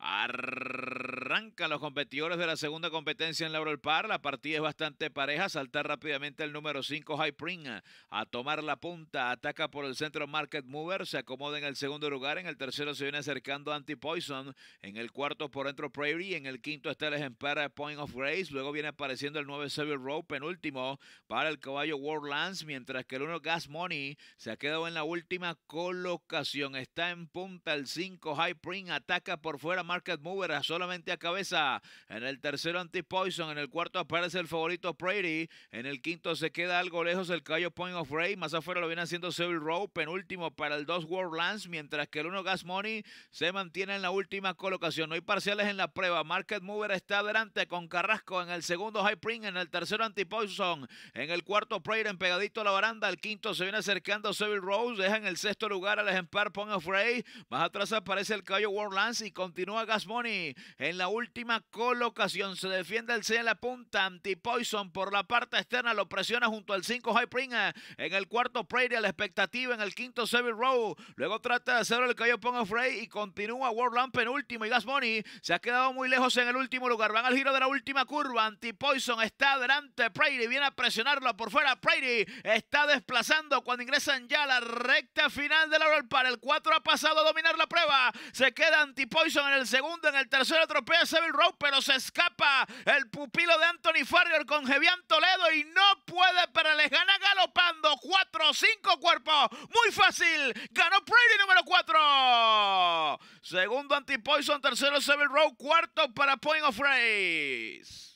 Arr- Arrancan los competidores de la segunda competencia en Laurel Par. La partida es bastante pareja. Saltar rápidamente el número 5, High Pring, a tomar la punta. Ataca por el centro Market Mover. Se acomoda en el segundo lugar. En el tercero se viene acercando Anti-Poison. En el cuarto por dentro Prairie. En el quinto está el ejemplar Point of Grace. Luego viene apareciendo el 9, Seville En último para el caballo Warlands. Mientras que el 1, Gas Money, se ha quedado en la última colocación. Está en punta el 5, High Pring. Ataca por fuera Market Mover. Solamente a cabeza. En el tercero, Anti-Poison. En el cuarto aparece el favorito Prairie. En el quinto se queda algo lejos el callo Point of Ray. Más afuera lo viene haciendo Civil Row. Penúltimo para el dos World Mientras que el uno Gas Money se mantiene en la última colocación. No hay parciales en la prueba. Market Mover está adelante con Carrasco. En el segundo High Print. En el tercero Anti-Poison. En el cuarto Prairie en pegadito a la baranda. El quinto se viene acercando Civil rose Deja en el sexto lugar al ejemplar Point of Ray. Más atrás aparece el callo World y continúa Gas Money en la última colocación. Se defiende el C en la punta. Antipoison por la parte externa lo presiona junto al 5 High Pring. En el cuarto Prairie a la expectativa. En el quinto Seville Row. Luego trata de hacer el cayó Pongo Frey y continúa World último Y Gas Money se ha quedado muy lejos en el último lugar. Van al giro de la última curva. Antipoison está adelante. Prairie viene a presionarlo por fuera. Prairie está desplazando cuando ingresan ya a la recta final de la World Par. El 4 ha pasado a dominar la prueba. Se queda Antipoison en el segundo. En el tercero atropello Seville Row, pero se escapa el pupilo de Anthony Farrier con Jevian Toledo y no puede, pero les gana galopando. Cuatro, cinco cuerpos. Muy fácil. Ganó Brady número cuatro. Segundo Antipoison, tercero Seville Row, cuarto para Point of Race.